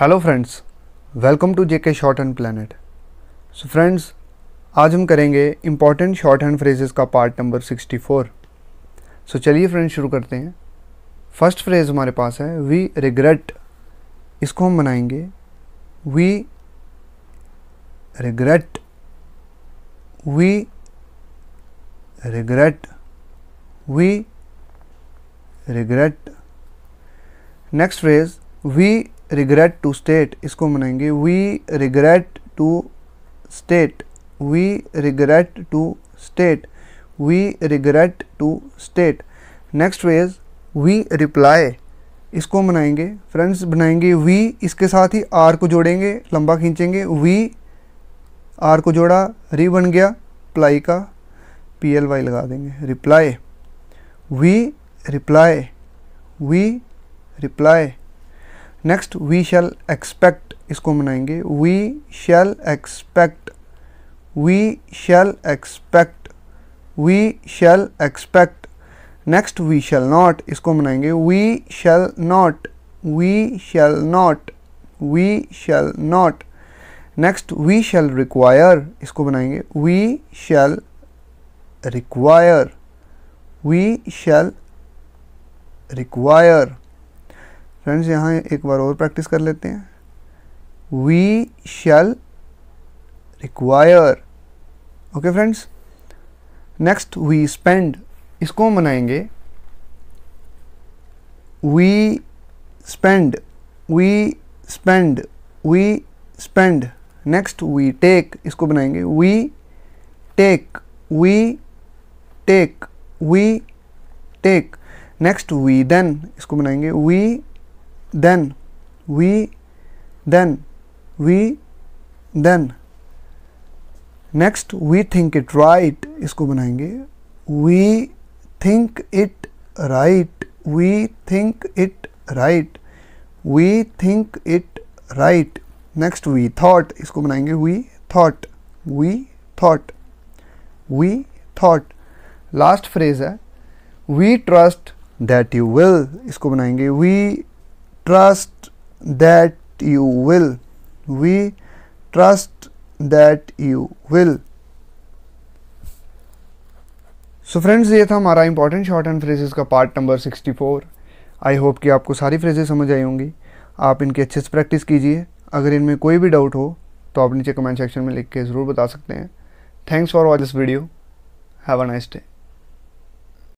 hello friends welcome to JK short hand planet so friends आज हम करेंगे important short hand phrases का part number 64 so so, चलिए friends शुरू करते हैं फर्स्ट फ्रेज हमारे पास है वी रिग्रेट इसको हम बनाएंगे we regret we regret we regret next phrase we regret to state इसको मनाएंगे we regret to state we regret to state we regret to state next ways we reply इसको मनाएंगे friends बनाएंगे we इसके साथ ही आर को जोड़ेंगे लंबा खींचेंगे वी आर को जोड़ा री बन गया प्लाई का पी एल वाई लगा देंगे reply we reply we reply next we shall expect इसको बनाएंगे we shall expect we shall expect we shall expect next we shall not इसको बनाएंगे we shall not we shall not we shall not next we shall require इसको बनाएंगे we shall require we shall require friends यहाँ एक बार और practice कर लेते हैं we shall require okay friends next we spend इसको हम बनाएंगे we spend we spend we spend next we take इसको बनाएंगे we take we take we take next we then इसको बनाएंगे we then we then we then next we think it right इसको बनाएंगे we think it right we think it right we think it right next we thought इसको बनाएंगे we thought we thought we thought last phrase है we trust that you will इसको बनाएंगे we trust that you will we trust that you will so so friends ये था हमारा important short and phrases का part number 64 I hope कि आपको सारी फ्रेजेस समझ आई होंगी आप इनकी अच्छे से प्रैक्टिस कीजिए अगर इनमें कोई भी डाउट हो तो आप नीचे कमेंट सेक्शन में लिख के ज़रूर बता सकते हैं thanks for watch this video have a nice day